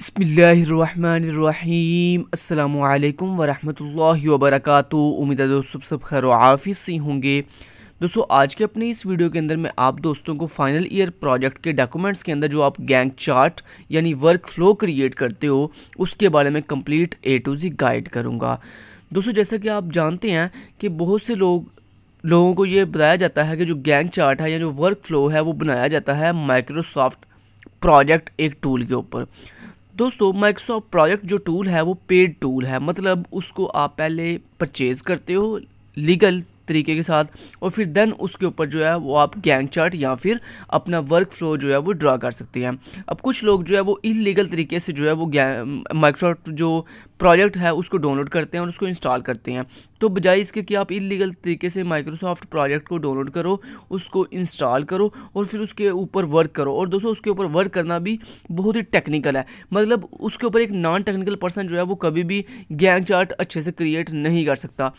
बसमीम् अल्लाम वरहमल वबरक उम्मीद है दोस्तों सब खैर आफिस से होंगे दोस्तों आज के अपने इस वीडियो के अंदर मैं आप दोस्तों को फाइनल ईयर प्रोजेक्ट के डॉक्यूमेंट्स के अंदर जो आप गैंग चार्ट यानी वर्क फ्लो क्रिएट करते हो उसके बारे में complete A to Z guide करूँगा दोस्तों जैसा कि आप जानते हैं कि बहुत से लोग लोगों को ये बताया जाता है कि जो गैंग चार्ट है या जो वर्क फ्लो है वो बनाया जाता है माइक्रोसॉफ्ट प्रोजेक्ट एक टूल के ऊपर दोस्तों माइक्रोसॉफ्ट प्रोजेक्ट जो टूल है वो पेड टूल है मतलब उसको आप पहले परचेज़ करते हो लीगल तरीके के साथ और फिर देन उसके ऊपर जो है वो आप गैंग चार्ट या फिर अपना वर्क फ्लो जो है वो ड्रा कर सकते हैं अब कुछ लोग जो है वो इलीगल तरीके से जो है वो माइक्रोसॉफ्ट जो प्रोजेक्ट है उसको डाउनलोड करते हैं और उसको इंस्टॉल करते हैं तो बजाय इसके कि आप इलीगल तरीके से माइक्रोसॉफ्ट प्रोजेक्ट को डाउनलोड करो उसको इंस्टॉल करो और फिर उसके ऊपर वर्क करो और दोस्तों उसके ऊपर वर्क करना भी बहुत ही टेक्निकल है मतलब उसके ऊपर एक नॉन टेक्निकल पर्सन जो है वो कभी भी गैंग चार्ट अच्छे से क्रिएट नहीं कर सकता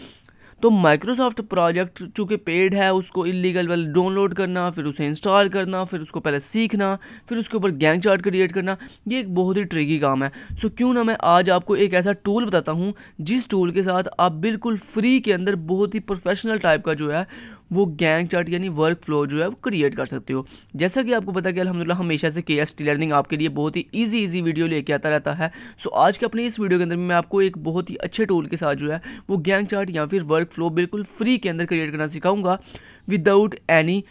तो माइक्रोसॉफ्ट प्रोजेक्ट चूँकि पेड है उसको इलीगल वाले डाउनलोड करना फिर उसे इंस्टॉल करना फिर उसको पहले सीखना फिर उसके ऊपर गैंग चार्ट क्रिएट करना ये एक बहुत ही ट्रिकी काम है सो क्यों ना मैं आज आपको एक ऐसा टूल बताता हूँ जिस टूल के साथ आप बिल्कुल फ्री के अंदर बहुत ही प्रोफेशनल टाइप का जो है वो गैंग चार्ट यानी वर्क फ्लो जो है वो क्रिएट कर सकते हो जैसा कि आपको पता कि अलहमदिल्ला हमेशा से के एस टी लर्निंग आपके लिए बहुत ही ईजी ईजी वीडियो लेके आता रहता है सो आज के अपने इस वीडियो के अंदर मैं आपको एक बहुत ही अच्छे टूल के साथ जो है वो गैंग चार्ट या फिर वर्क फ्लो बिल्कुल फ्री के अंदर क्रिएट करना सिखाऊंगा विदाउट एनी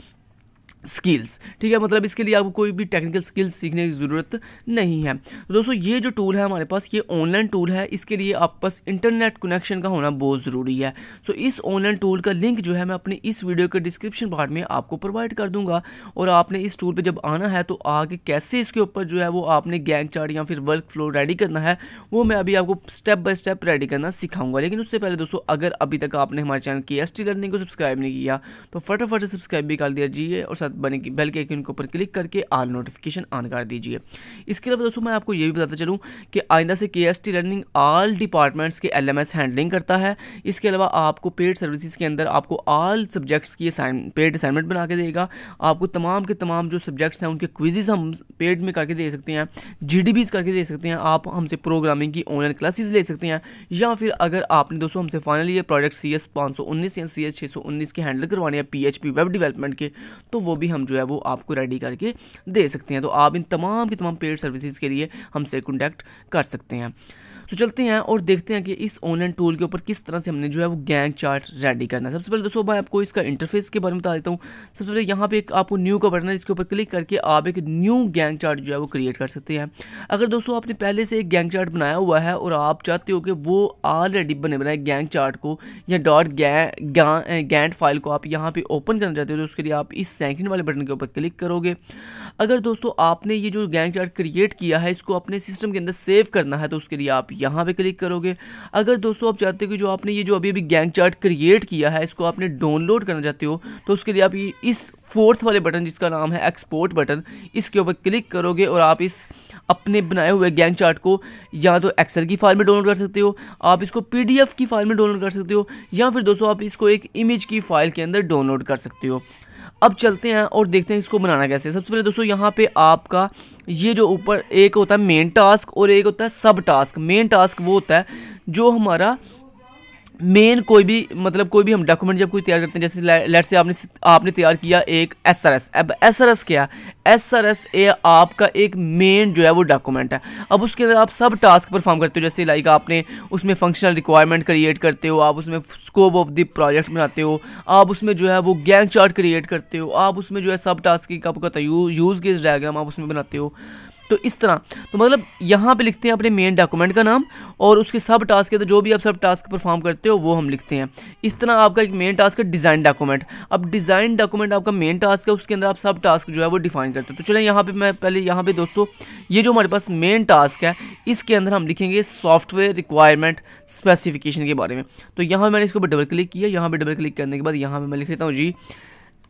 स्किल्स ठीक है मतलब इसके लिए आपको कोई भी टेक्निकल स्किल्स सीखने की ज़रूरत नहीं है तो दोस्तों ये जो टूल है हमारे पास ये ऑनलाइन टूल है इसके लिए आपके पास इंटरनेट कनेक्शन का होना बहुत ज़रूरी है सो तो इस ऑनलाइन टूल का लिंक जो है मैं अपने इस वीडियो के डिस्क्रिप्शन पार्ट में आपको प्रोवाइड कर दूंगा और आपने इस टूल पर जब आना है तो आगे कैसे इसके ऊपर जो है वो आपने गैंग चार्ट या फिर वर्क फ्लो रेडी करना है वो मैं अभी आपको स्टेप बाय स्टेप रेडी करना सिखाऊंगा लेकिन उससे पहले दोस्तों अगर अभी तक आपने हमारे चैनल की एस लर्निंग को सब्सक्राइब नहीं किया तो फटाफट से सब्सक्राइब भी कर दिया जी और साथ बनेगी बेल के आइकन के ऊपर क्लिक करके आल नोटिफिकेशन ऑन कर दीजिए इसके अलावा दोस्तों मैं आपको ये भी बताता चलूँ कि आइंदा से K S T learning all departments के एल एम एस हैंडलिंग करता है इसके अलावा आपको पेड सर्विसज के अंदर आपको आल सब्जेक्ट्स की पेड असाइनमेंट बना के देगा आपको तमाम के तमाम जो सब्जेक्ट्स हैं उनके क्विजेज हम पेड में करके दे सकते हैं जी डी बीज करके दे सकते हैं आप हमसे प्रोग्रामिंग की ऑनलाइन क्लासेज ले सकते हैं या फिर अगर आपने दोस्तों हमसे final year project C S पाँच सौ उन्नीस या सी एस छः सौ उन्नीस के हैंडल करवाने हैं P H P web development के तो वो भी भी हम जो है वो आपको रेडी करके दे सकते हैं तो आप इन तमाम की तमाम पेड सर्विसेज के लिए हमसे कॉन्टैक्ट कर सकते हैं तो चलते हैं और देखते हैं कि इस ऑनलाइन टूल के ऊपर किस तरह से हमने जो है वो गैंग चार्ट रेडी करना है सबसे पहले दोस्तों मैं आपको इसका इंटरफेस के बारे में बता देता हूँ सबसे पहले यहाँ पे एक आपको न्यू का बटन है इसके ऊपर क्लिक करके आप एक न्यू गैंग चार्ट जो है वो क्रिएट कर सकते हैं अगर दोस्तों आपने पहले से एक गैंग चार्ट बनाया हुआ है और आप चाहते हो कि वो ऑलरेडी बने बनाए गैंग चार्ट को या डॉट गैंट फाइल को आप यहाँ पर ओपन करना चाहते हो तो उसके लिए आप इस सेकेंड वाले बटन के ऊपर क्लिक करोगे अगर दोस्तों आपने ये जो गैंग चार्ट क्रिएट किया है इसको अपने सिस्टम के अंदर सेव करना है तो उसके लिए आप यहाँ पे क्लिक करोगे अगर दोस्तों आप चाहते हो कि जो आपने ये जो अभी अभी गैंग चार्ट क्रिएट किया है इसको आपने डाउनलोड करना चाहते हो तो उसके लिए आप ये इस फोर्थ वाले बटन जिसका नाम है एक्सपोर्ट बटन इसके ऊपर क्लिक करोगे और आप इस अपने बनाए हुए गैंग चार्ट को या तो एक्सेल की फाइल में डाउनलोड कर सकते हो आप इसको पीडीएफ की फाइल में डाउनलोड कर सकते हो या फिर दोस्तों आप इसको एक इमेज की फाइल के अंदर डाउनलोड कर सकते हो अब चलते हैं और देखते हैं इसको बनाना कैसे सबसे पहले दोस्तों यहाँ पे आपका ये जो ऊपर एक होता है मेन टास्क और एक होता है सब टास्क मेन टास्क वो होता है जो हमारा मेन कोई भी मतलब कोई भी हम डॉक्यूमेंट जब कोई तैयार करते हैं जैसे लेट से आपने आपने तैयार किया एक एस आर एस अब एस आर एस क्या है एस आर एस ए आपका एक मेन जो है वो डॉक्यूमेंट है अब उसके अंदर आप सब टास्क परफॉर्म करते हो जैसे लाइक आपने उसमें फंक्शनल रिक्वायरमेंट क्रिएट करते हो आप उसमें स्कोप ऑफ द प्रोजेक्ट बनाते हो आप उसमें जो है वो गैंग चार्ट क्रिएट करते हो आप उसमें जो है सब टास्क की आपका यूज़ केस डायग्राम आप उसमें बनाते हो तो इस तरह तो मतलब यहाँ पे लिखते हैं अपने मेन डॉक्यूमेंट का नाम और उसके सब टास्क के तो जो भी आप सब टास्क परफॉर्म करते हो वो हम लिखते हैं इस तरह आपका एक मेन टास्क है डिज़ाइन डॉक्यूमेंट अब डिज़ाइन डॉक्यूमेंट आपका मेन टास्क है उसके अंदर आप सब टास्क जो है वो डिफाइन करते हो तो चलें यहाँ पर मैं पहले यहाँ पर दोस्तों ये जो हमारे पास मेन टास्क है इसके अंदर हम लिखेंगे सॉफ्टवेयर रिक्वायरमेंट स्पेसिफिकेशन के बारे में तो यहाँ मैंने इसको डबल क्लिक किया यहाँ पर डबल क्लिक करने के बाद यहाँ पर मैं लिख लेता हूँ जी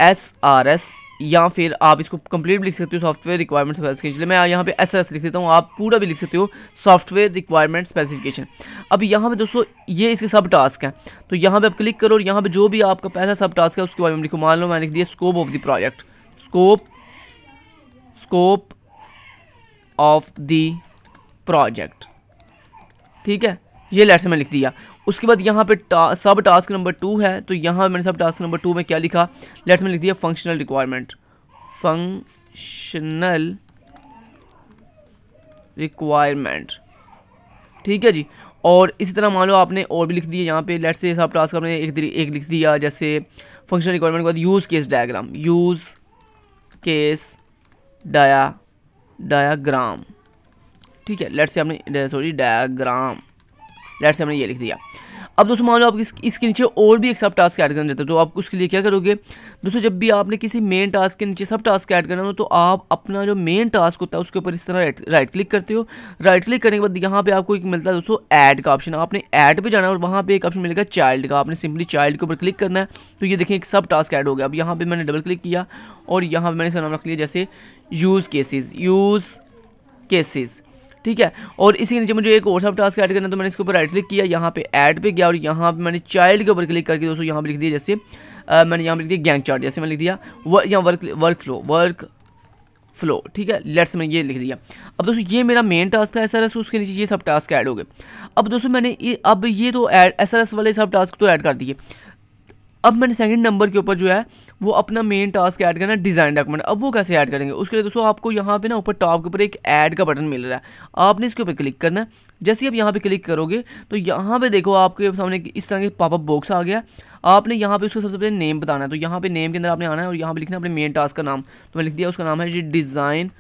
एस आर एस या फिर आप इसको कंप्लीट लिख सकते हो सॉफ्टवेयर रिक्वायरमेंट स्पेसिफिकेशन मैं यहाँ पे एस एस लिख देता हूँ आप पूरा भी लिख सकते हो सॉफ्टवेयर रिक्वायरमेंट स्पेसिफिकेशन अब यहाँ पे दोस्तों ये इसके सब टास्क हैं तो यहाँ पे आप क्लिक करो और यहाँ पे जो भी आपका पहला सब टास्क है उसके बारे में लिखो मान लो मैंने लिख दिया scope of the project scope scope of the project ठीक है ये लेट्स से मैं लिख दिया उसके बाद यहाँ पे टा, सब टास्क नंबर टू है तो यहाँ मैंने सब टास्क नंबर टू में क्या लिखा लेट्स में लिख दिया फंक्शनल रिक्वायरमेंट फंक्शनल रिक्वायरमेंट ठीक है जी और इसी तरह मान लो आपने और भी लिख दिया यहाँ पे लेट्स से सब टास्क आपने एक एक लिख दिया जैसे फंक्शनल रिक्वायरमेंट के बाद use case diagram use case dia diagram ठीक है लेट्स से आपने सॉरी डायाग्राम लेट्स हमने ये लिख दिया अब दोस्तों मान लो आप इस, इसके नीचे और भी एक सब टास्क ऐड करना चाहते हो तो आप उसके लिए क्या करोगे दोस्तों जब भी आपने किसी मेन टास्क के नीचे सब टास्क ऐड करना हो तो आप अपना जो मेन टास्क होता है उसके ऊपर इस तरह राइट, राइट क्लिक करते हो राइट क्लिक करने के बाद यहाँ पे आपको एक मिलता है दोस्तों ऐड का ऑप्शन आपने ऐड पे जाना है और वहाँ पर एक ऑप्शन मिलेगा चाइल्ड का आपने सिंपली चाइल्ड के ऊपर क्लिक करना है तो ये देखें एक सब टास्क ऐड हो गया अब यहाँ पर मैंने डबल क्लिक किया और यहाँ पर मैंने इसका नाम रख लिया जैसे यूज़ केसेज यूज़ केसेज़ ठीक है और इसी के नीचे मुझे एक और सब टास्क ऐड करना तो मैंने इसके ऊपर राइट क्लिक किया यहाँ पे ऐड पे गया और यहाँ पे मैंने चाइल्ड के ऊपर क्लिक करके दोस्तों यहाँ पे लिख दिया जैसे आ, मैंने यहाँ पे लिख दिया गैंग चार्ट जैसे मैंने लिख दिया यहाँ work work flow work flow ठीक है लेट्स मैंने ये लिख दिया अब दोस्तों ये मेरा मेन टास्क था एस आर एस उसके नीचे ये सब टास्क ऐड हो गए अब दोस्तों मैंने ये अब ये तो एस आर एस वाले सब टास्क तो ऐड कर दिए अब मैंने सेकंड नंबर के ऊपर जो है वो अपना मेन टास्क ऐड करना है डिज़ाइन डॉक्यूमेंट अब वो कैसे ऐड करेंगे उसके लिए दोस्तों आपको यहाँ पे ना ऊपर टॉप के ऊपर एक ऐड का बटन मिल रहा है आपने इसके ऊपर क्लिक करना है जैसे ही आप यहाँ पे क्लिक करोगे तो यहाँ पे देखो आपके सामने इस तरह के पॉपअप बॉक्स आ गया आपने यहाँ पे उसका सबसे पहले नेम बताना है तो यहाँ पर नेम के अंदर आपने आना है और यहाँ पर लिखना है अपने मेन टास्क का नाम तो मैं लिख दिया उसका नाम है जी डिज़ाइन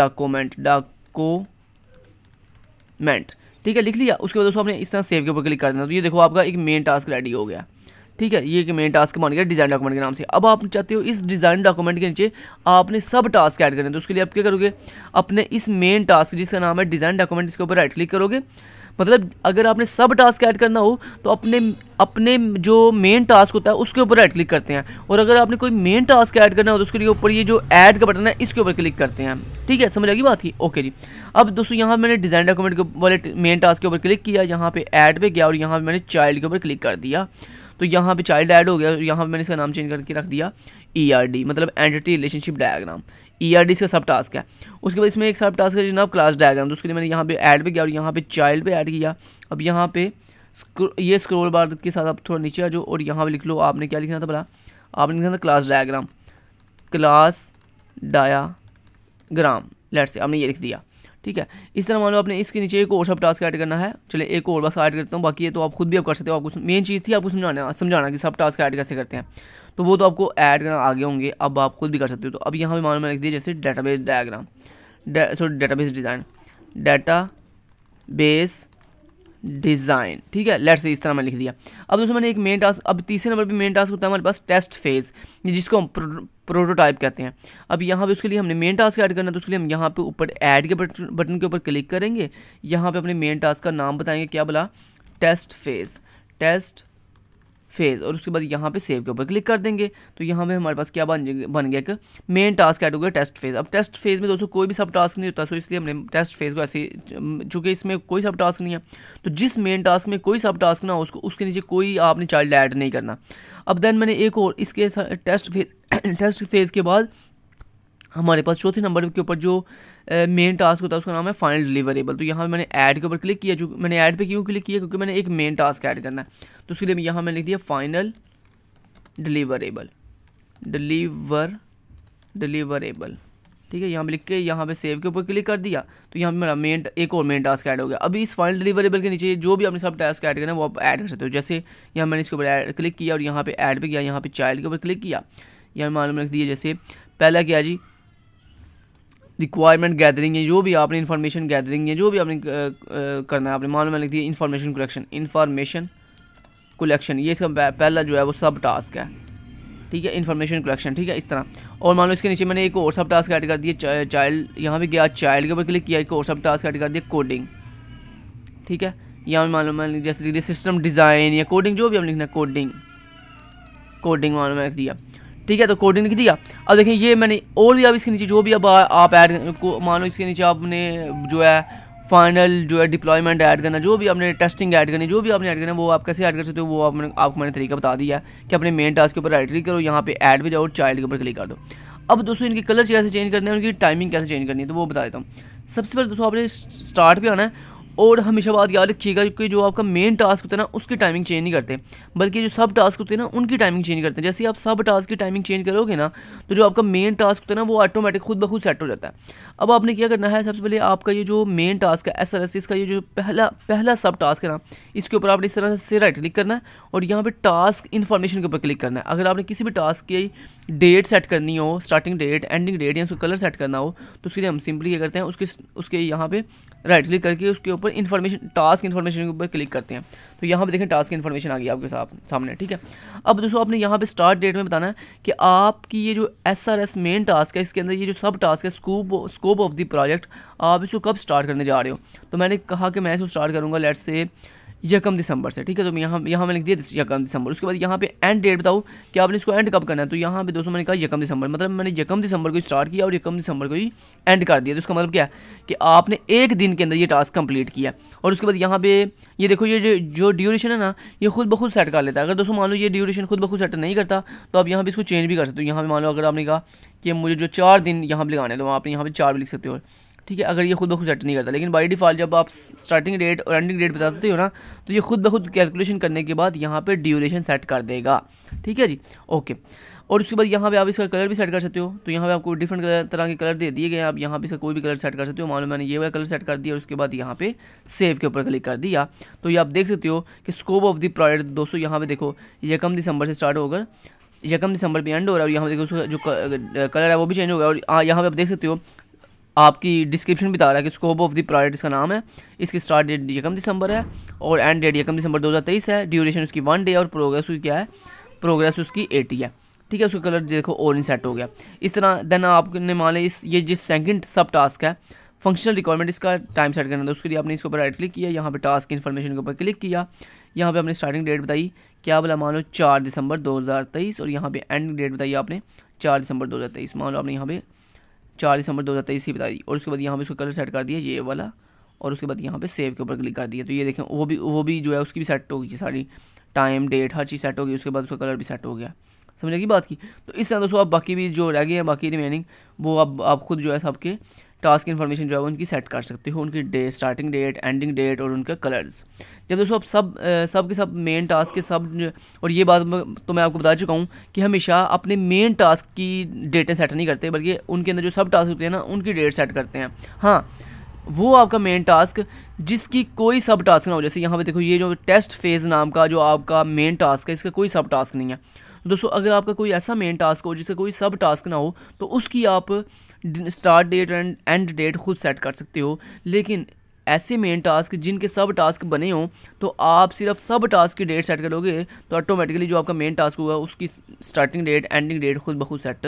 डॉक्यूमेंट डॉक्यूमेंट ठीक है लिख लिया उसके बाद दोस्तों आपने इस तरह सेव के ऊपर क्लिक कर देना तो ये देखो आपका एक मेन टास्क रेडी हो गया ठीक है ये कि मेन टास्क मान गया डिज़ाइन डॉक्यूमेंट के नाम से अब आप चाहते हो इस डिज़ाइन डॉक्यूमेंट के नीचे आपने सब टास्क ऐड करने तो उसके लिए आप क्या करोगे अपने इस मेन टास्क जिसका नाम है डिज़ाइन डॉक्यूमेंट इसके ऊपर राइट क्लिक करोगे मतलब अगर आपने सब टास्क ऐड करना हो तो अपने अपने जो मेन टास्क होता है उसके ऊपर ऐड क्लिक करते हैं और अगर आपने कोई मेन टास्क ऐड करना हो तो उसके लिए ऊपर ये जो ऐड का बटन है इसके ऊपर क्लिक करते हैं ठीक है समझ आएगी बात ही ओके जी अब दोस्तों यहाँ मैंने डिज़ाइन डॉक्यूमेंट के वाले मेन टास्क के ऊपर क्लिक किया यहाँ पर ऐड पर गया और यहाँ पे मैंने चाइल्ड के ऊपर क्लिक कर दिया तो यहाँ पे चाइल्ड ऐड हो गया यहाँ पे मैंने इसका नाम चेंज करके रख दिया ई आर डी मतलब entity relationship diagram E R D इसका सब टास्क है उसके बाद इसमें एक सब टास्क है जनाब क्लास डायग्राम तो उसके लिए मैंने यहाँ पे ऐड भी किया और यहाँ पे चाइल्ड पे ऐड किया अब यहाँ पे ये स्क्रोल बार के साथ आप थोड़ा नीचे आ जाओ और यहाँ पर लिख लो आपने क्या लिखना था भला आपने लिखना था class diagram class diagram let से आपने ये लिख दिया ठीक है इस तरह मान लो आपने इसके नीचे एक और सब टास्क ऐड करना है चले एक और बस ऐड करता हूँ बाकी ये तो आप खुद भी आप कर सकते हो आपको मेन चीज़ थी आपको समझाना समझाना कि सब टास्क ऐड कैसे करते हैं तो वो तो आपको ऐड करना आगे होंगे अब आप खुद भी कर सकते हो तो अब यहाँ पर मान लो लिख दिया जैसे base diagram sorry base design database design ठीक है लेट्स इस तरह मैंने लिख दिया अब दोस्तों मैंने एक मेन टास्क अब तीसरे नंबर पे मेन टास्क होता है हमारे पास टेस्ट फेज़ जिसको हम प्रो, प्रोटोटाइप कहते हैं अब यहाँ पे उसके लिए हमने मेन टास्क ऐड करना तो उसके लिए हम यहाँ पे ऊपर ऐड के बटन के ऊपर क्लिक करेंगे यहाँ पे अपने मेन टास्क का नाम बताएंगे क्या बोला टेस्ट फेज़ टेस्ट फेज़ और उसके बाद यहाँ पे सेव के ऊपर क्लिक कर देंगे तो यहाँ पे हमारे पास क्या बन बन गया एक मेन टास्क ऐड हो गया टेस्ट फेज़ अब टेस्ट फेज़ में दोस्तों कोई भी सब टास्क नहीं होता सो तो इसलिए हमने टेस्ट फेज़ को ऐसे चूँकि इसमें कोई सब टास्क नहीं है तो जिस मेन टास्क में कोई सब टास्क ना हो उसको उसके नीचे कोई आपने चाइल्ड ऐड नहीं करना अब देन मैंने एक और इसके टेस्ट फेज टेस्ट फेज़ के बाद हमारे पास चौथे नंबर के ऊपर जो मेन टास्क होता है उसका नाम है फाइनल डिलीवरेबल तो यहाँ मैंने ऐड के ऊपर क्लिक किया जो मैंने ऐड पे क्यों क्लिक किया क्योंकि मैंने एक मेन टास्क ऐड करना है तो उसके लिए यहाँ मैंने लिख दिया फाइनल डिलीवरेबल डिलीवर डिलीवरेबल ठीक है यहाँ पर लिख के यहाँ पे सेव के ऊपर क्लिक कर दिया तो यहाँ पे मेरा मेन एक और मेन टास्क ऐड हो गया अभी इस फाइनल डिलीवरेबल के नीचे जो भी आपने सब टास्क ऐड करना है वो आप ऐड कर सकते हो जैसे यहाँ मैंने इसके ऊपर क्लिक किया और यहाँ पे ऐड पे किया यहाँ पे चाइल्ड के ऊपर क्लिक किया यहाँ मालूम रख दिया जैसे पहला क्या जी रिक्वायरमेंट गैदरिंग है जो भी आपने इन्फॉर्मेशन गैदरिंग है जो भी आपने करना है आपने मालूम लिख दिया इन्फॉर्मेशन कलेक्शन इन्फॉर्मेशन कलेक्शन ये इसका पहला जो है वो सब टास्क है ठीक है इन्फॉर्मेशन कलेक्शन ठीक है इस तरह और मान लो इसके नीचे मैंने एक और सब टास्क ऐड कर दिया चाइल्ड यहाँ पे गया चाइल्ड के ऊपर क्लिक किया एक और सब टास्क ऐड कर दिया कोडिंग ठीक है यहाँ पे मान लो मैंने जैसे लिख दिया सिस्टम डिज़ाइन या कोडिंग जो भी हम लिखना है कोडिंग कोडिंग मालूम लिख दिया ठीक है तो कोडिंग लिख दिया अब देखें ये मैंने और भी अब इसके नीचे जो भी अब आप ऐड को मानो इसके नीचे आपने जो है फाइनल जो है डिप्लॉयमेंट ऐड करना जो भी आपने टेस्टिंग ऐड करनी जो भी आपने ऐड करना वो आप कैसे ऐड कर सकते हो वो आपने आपको मैंने तरीका बता दिया है कि अपने मेन टास्क के ऊपर राइट क्लिक करो यहाँ पे ऐड भी जाओ चाइल्ड के ऊपर क्लिक कर दो अब दोस्तों इनके कलर कैसे चेंज करने हैं उनकी टाइमिंग कैसे चेंज करनी है तो वो बता देता हूँ सबसे पहले दोस्तों आपने स्टार्ट पे आना है और हमेशा बात याद रखिएगा कि जो आपका मेन टास्क होता है ना उसकी टाइमिंग चेंज नहीं करते बल्कि जो सब टास्क होते हैं ना उनकी टाइमिंग चेंज करते हैं जैसे आप सब टास्क की टाइमिंग चेंज करोगे ना तो जो आपका मेन टास्क होता है ना वो ऑटोमेटिक खुद ब खुद सेट हो जाता है अब आपने क्या करना है सबसे पहले आपका ये जो मेन टास्क है एस आर एस इसका ये जो पहला पहला सब टास्क है ना इसके ऊपर आपने इस तरह से राइट क्लिक करना है और यहाँ पर टास्क इन्फॉर्मेशन के ऊपर क्लिक करना है अगर आपने किसी भी टास्क की डेट सेट करनी हो स्टार्टिंग डेट एंडिंग डेट या उसका कलर सेट करना हो तो उसके लिए हम सिंपली क्या करते हैं उसके उसके यहाँ पर राइट क्लिक करके उसके ऊपर पर इन्फॉर्मेशन टास्क इन्फॉर्मेशन के ऊपर क्लिक करते हैं तो यहाँ पे देखें टास्क इन्फॉर्मेशन आ गई आपके साथ सामने ठीक है अब दोस्तों आपने यहाँ पे स्टार्ट डेट में बताना है कि आपकी ये जो S R S main task है इसके अंदर ये जो सब टास्क है scope scope of the project आप इसको कब स्टार्ट करने जा रहे हो तो मैंने कहा कि मैं इसको स्टार्ट करूँगा लेट से यकम दिसंबर से ठीक है तो मैं यहाँ यहाँ मैं लिख दिया यकम दिसंबर उसके बाद यहाँ पे एंड डेट बताओ कि आपने इसको एंड कब करना है तो यहाँ पे दोस्तों मैंने कहा यकम दिसंबर मतलब मैंने यकम दिसंबर को स्टार्ट किया और यकम दिसंबर को ही एंड कर दिया तो उसका मतलब क्या है कि आपने एक दिन के अंदर ये टास्क कंप्लीट किया और उसके बाद यहाँ पे ये देखो ये जो जो ड्यूरेशन है ना ये खुद ब खुद सेट कर लेता है अगर दोस्तों मान लो ये ड्यूरेशन खुद ब खुद सेट नहीं करता तो आप यहाँ पर इसको चेंज भी कर सकते हो यहाँ पर मान लो अगर आपने कहा कि मुझे जो चार दिन यहाँ पर लगाने तो आप यहाँ पर चार भी लिख सकते हो ठीक है अगर ये खुद ब खुद सेट नहीं करता लेकिन बाई डिफ़ॉल्ट जब आप स्टार्टिंग डेट और एंडिंग डेट बताते हो ना तो ये खुद ब खुद कैलकुलेशन करने के बाद यहाँ पे ड्यूरेशन सेट कर देगा ठीक है जी ओके और उसके बाद यहाँ पे आप इसका कलर भी सेट कर सकते हो तो यहाँ पे आपको डिफरेंट तरह के कलर दे दिए गए आप यहाँ पे इसका कोई भी कलर सेट कर सकते हो मान लो मैंने ये वाला कलर सेट कर दिया और उसके बाद यहाँ पे सेव के ऊपर क्लिक कर दिया तो ये आप देख सकते हो कि स्कोप ऑफ द प्रोडक्ट दोस्तों यहाँ पे देखो यकम दिसंबर से स्टार्ट होकर यकम दिसंबर पर एंड हो रहा है और यहाँ पे देखो उसका जो कलर है वो भी चेंज हो गया और हाँ, यहाँ पे आप देख सकते हो आपकी डिस्क्रिप्शन बता रहा है कि स्कोप ऑफ दी प्रोजेक्ट इसका नाम है इसकी स्टार्ट डेट यकम दिसंबर है और एंड डेट यकम दिसंबर 2023 है ड्यूरेशन उसकी वन डे और प्रोग्रेस उसकी क्या है प्रोग्रेस उसकी एटी है ठीक है उसका कलर देखो ऑरेंज सेट हो गया इस तरह देन आपने मान लें इस ये जिस सेकंड सब टास्क है फंक्शनल रिक्वायरमेंट इसका टाइम सेट करना था उसके लिए आपने इसके ऊपर राइट क्लिक किया यहाँ पर टास्क की इन्फॉर्मेशन के ऊपर क्लिक किया यहाँ पर आपने स्टार्टिंग डेट बताई क्या बोला मान लो चार दिसंबर दो और यहाँ पे एंडिंग डेट बताई आपने चार दिसंबर दो मान लो आपने यहाँ पे चार दिसंबर दो हज़ार तेईस की बता दी और उसके बाद यहाँ पे उसको कलर सेट कर दिया ये वाला और उसके बाद यहाँ पे सेव के ऊपर क्लिक कर दिया तो ये देखें वो भी वो भी जो है उसकी भी सेट होगी सारी टाइम डेट हर चीज़ सेट होगी उसके बाद उसका कलर भी सेट हो गया समझ लगी बात की तो इस तरह दोस्तों आप बाकी भी जो रह गए हैं बाकी रिमेनिंग वो अब आप, आप खुद जो है सबके टास्क इन्फॉर्मेशन जो है उनकी सेट कर सकते हो उनकी day starting date ending date और उनका कलर्स जब दोस्तों आप सब सब के सब मेन टास्क के सब और ये बात तो मैं आपको बता चुका हूँ कि हमेशा अपने मेन टास्क की डेटें सेट नहीं करते बल्कि उनके अंदर जो सब टास्क होते हैं ना उनकी डेट सेट करते हैं हाँ वो आपका मेन टास्क जिसकी कोई सब टास्क ना हो जैसे यहाँ पे देखो ये जो टेस्ट फेज़ नाम का जो आपका मेन टास्क है इसका कोई सब टास्क नहीं है दोस्तों अगर आपका कोई ऐसा मेन टास्क हो जिसका कोई सब टास्क ना हो तो उसकी आप start date end end date खुद सेट कर सकते हो लेकिन ऐसे मेन टास्क जिनके सब टास्क बने हों तो आप सिर्फ सब टास्क की डेट सेट करोगे तो ऑटोमेटिकली जो आपका मेन टास्क होगा उसकी स्टार्टिंग डेट एंडिंग डेट खुद ब खुद सेट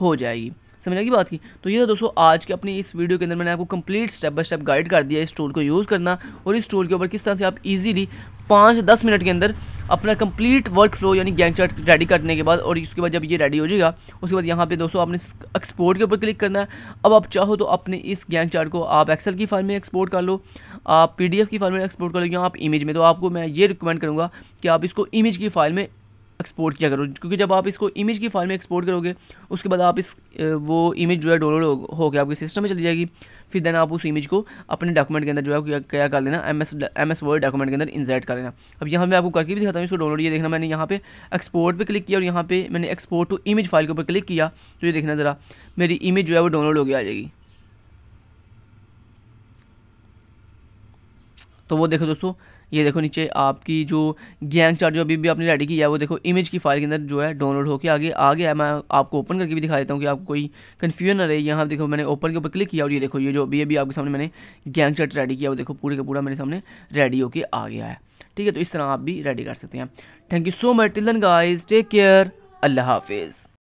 हो जाएगी समझ लगी बात की तो ये था तो दोस्तों आज के अपनी इस वीडियो के अंदर मैंने आपको complete step by step guide कर दिया इस टूल को यूज़ करना और इस टूल के ऊपर किस तरह से आप इजीली पाँच दस मिनट के अंदर अपना कंप्लीट वर्क फ्लो यानी गैंग चार्ट रेडी करने के बाद और उसके बाद जब ये रेडी हो जाएगा उसके बाद यहाँ पे दोस्तों आपने एक्सपोर्ट के ऊपर क्लिक करना है अब आप चाहो तो अपने इस गैंग चार्ट को आप एक्सेल की फाइल में एक्सपोर्ट कर लो आप पीडीएफ की फाइल में एक्सपोर्ट कर लो या आप इमेज में तो आपको मैं ये रिकमेंड करूँगा कि आप इसको इमेज की फाइल में एक्सपोर्ट किया करो क्योंकि जब आप इसको इमेज की फाइल में एक्सपोर्ट करोगे उसके बाद आप इस वो इमेज जो है डाउनलोड हो गया आपके सिस्टम में चली जाएगी फिर देन आप उस इमेज को अपने डॉक्यूमेंट के अंदर जो है क्या कर लेना M S M S Word document के अंदर इंसर्ट कर लेना अब यहाँ मैं आपको करके भी दिखाता हूँ इसको डाउनलोड ये देखना मैंने यहाँ पे एक्सपोर्ट पर क्लिक किया और यहाँ पे मैंने एक्सपोर्ट टू इमेज फाइल के ऊपर क्लिक किया तो ये देखना ज़रा मेरी इमेज जो है वो डाउनलोड हो गया आ जाएगी तो वो देखो दोस्तों ये देखो नीचे आपकी जो गैंग चार्ट जो अभी भी आपने रेडी किया है वो देखो इमेज की फाइल के अंदर जो है डाउनलोड होकर आगे आ गया है मैं आपको ओपन करके भी दिखा देता हूँ कि आपको कोई कन्फ्यूजन ना रहे यहाँ देखो मैंने ओपन के ऊपर क्लिक किया और ये देखो ये जो अभी अभी आपके सामने मैंने गैंग चार्ट रेडी किया वो देखो पूरे का पूरा मेरे सामने रेडी होकर आ गया है ठीक है तो इस तरह आप भी रेडी कर सकते हैं thank you so much till guys take care अल्लाह हाफिज़